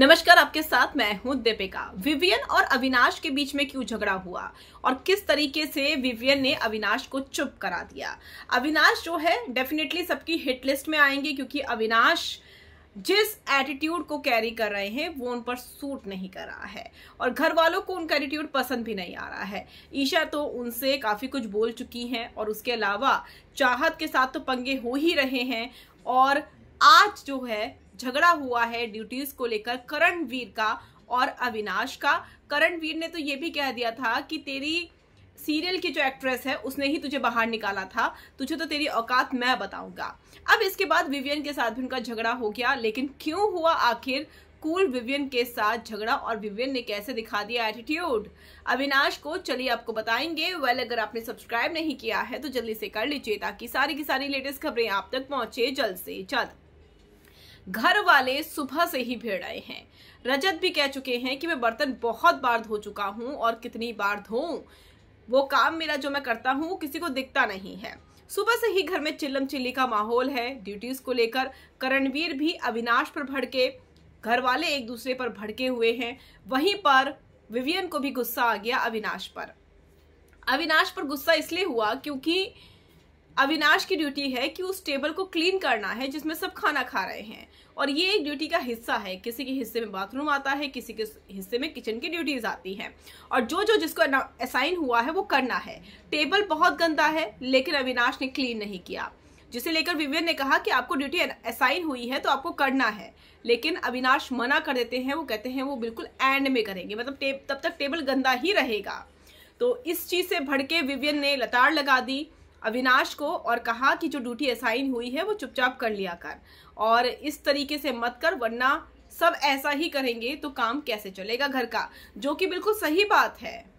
नमस्कार आपके साथ मैं हूं दीपिका विवियन और अविनाश के बीच में क्यों झगड़ा हुआ और किस तरीके से विवियन ने अविनाश को चुप करा दिया अविनाश जो है डेफिनेटली सबकी हिट लिस्ट में आएंगे क्योंकि अविनाश जिस एटीट्यूड को कैरी कर रहे हैं वो उन पर सूट नहीं कर रहा है और घर वालों को उनका एटीट्यूड पसंद भी नहीं आ रहा है ईशा तो उनसे काफ़ी कुछ बोल चुकी हैं और उसके अलावा चाहत के साथ तो पंगे हो ही रहे हैं और आज जो है झगड़ा हुआ है ड्यूटीज को लेकर करणवीर का और अविनाश का करणवीर ने तो ये भी कह दिया था कि तेरी सीरियल की जो एक्ट्रेस है उसने ही तुझे बाहर निकाला था तुझे तो तेरी औकात मैं बताऊंगा अब इसके बाद विवियन के साथ भी उनका झगड़ा हो गया लेकिन क्यों हुआ आखिर कूल विवियन के साथ झगड़ा और विवियन ने कैसे दिखा दिया एटीट्यूड अविनाश को चलिए आपको बताएंगे वेल अगर आपने सब्सक्राइब नहीं किया है तो जल्दी से कर लीजिए ताकि सारी की सारी लेटेस्ट खबरें आप तक पहुंचे जल्द से जल्द घर वाले सुबह से ही भेड़ आए हैं रजत भी कह चुके हैं कि मैं बर्तन बहुत बार धो चुका हूं और कितनी बार धोऊं वो काम मेरा जो मैं करता हूं किसी को दिखता नहीं है सुबह से ही घर में चिल्लम चिल्ली का माहौल है ड्यूटीज को लेकर करणवीर भी अविनाश पर भड़के घर वाले एक दूसरे पर भड़के हुए हैं वहीं पर विवियन को भी गुस्सा आ गया अविनाश पर अविनाश पर गुस्सा इसलिए हुआ क्योंकि अविनाश की ड्यूटी है कि उस टेबल को क्लीन करना है जिसमें सब खाना खा रहे हैं और ये एक ड्यूटी का हिस्सा है किसी के हिस्से में बाथरूम आता है किसी के हिस्से में किचन की ड्यूटीज आती हैं और जो जो जिसको असाइन हुआ है वो करना है टेबल बहुत गंदा है लेकिन अविनाश ने क्लीन नहीं किया जिसे लेकर विवियन ने कहा कि आपको ड्यूटी असाइन हुई है तो आपको करना है लेकिन अविनाश मना कर देते हैं वो कहते हैं वो बिल्कुल एंड में करेंगे मतलब तब तक टेबल गंदा ही रहेगा तो इस चीज़ से भड़के विवियन ने लताड़ लगा दी अविनाश को और कहा कि जो ड्यूटी असाइन हुई है वो चुपचाप कर लिया कर और इस तरीके से मत कर वरना सब ऐसा ही करेंगे तो काम कैसे चलेगा घर का जो कि बिल्कुल सही बात है